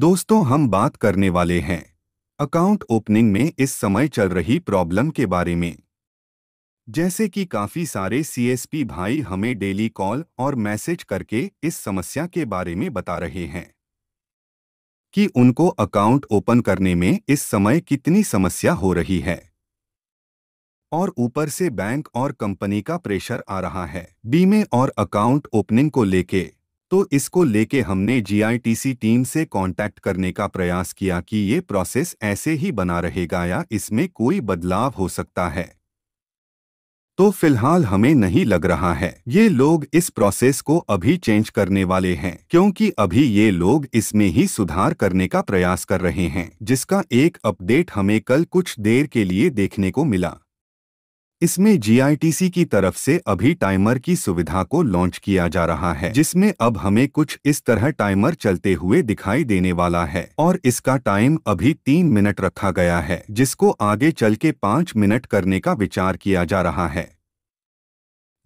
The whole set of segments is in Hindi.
दोस्तों हम बात करने वाले हैं अकाउंट ओपनिंग में इस समय चल रही प्रॉब्लम के बारे में जैसे कि काफ़ी सारे सीएसपी भाई हमें डेली कॉल और मैसेज करके इस समस्या के बारे में बता रहे हैं कि उनको अकाउंट ओपन करने में इस समय कितनी समस्या हो रही है और ऊपर से बैंक और कंपनी का प्रेशर आ रहा है बीमे और अकाउंट ओपनिंग को लेके तो इसको लेके हमने जीआईटीसी टीम से कांटेक्ट करने का प्रयास किया कि ये प्रोसेस ऐसे ही बना रहेगा या इसमें कोई बदलाव हो सकता है तो फिलहाल हमें नहीं लग रहा है ये लोग इस प्रोसेस को अभी चेंज करने वाले हैं क्योंकि अभी ये लोग इसमें ही सुधार करने का प्रयास कर रहे हैं जिसका एक अपडेट हमें कल कुछ देर के लिए देखने को मिला इसमें जीआईटीसी की तरफ से अभी टाइमर की सुविधा को लॉन्च किया जा रहा है जिसमें अब हमें कुछ इस तरह टाइमर चलते हुए दिखाई देने वाला है और इसका टाइम अभी तीन मिनट रखा गया है जिसको आगे चल के पाँच मिनट करने का विचार किया जा रहा है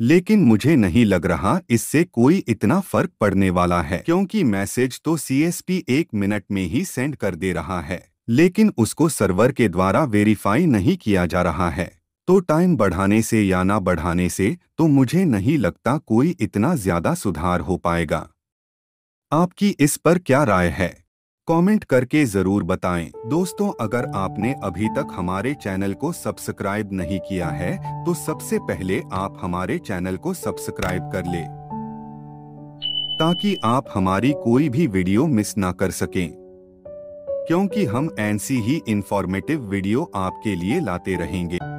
लेकिन मुझे नहीं लग रहा इससे कोई इतना फर्क पड़ने वाला है क्योंकि मैसेज तो सी एक मिनट में ही सेंड कर दे रहा है लेकिन उसको सर्वर के द्वारा वेरीफाई नहीं किया जा रहा है तो टाइम बढ़ाने से या ना बढ़ाने से तो मुझे नहीं लगता कोई इतना ज़्यादा सुधार हो पाएगा आपकी इस पर क्या राय है कमेंट करके ज़रूर बताएं। दोस्तों अगर आपने अभी तक हमारे चैनल को सब्सक्राइब नहीं किया है तो सबसे पहले आप हमारे चैनल को सब्सक्राइब कर ले ताकि आप हमारी कोई भी वीडियो मिस ना कर सकें क्योंकि हम ऐसी ही इंफॉर्मेटिव वीडियो आपके लिए लाते रहेंगे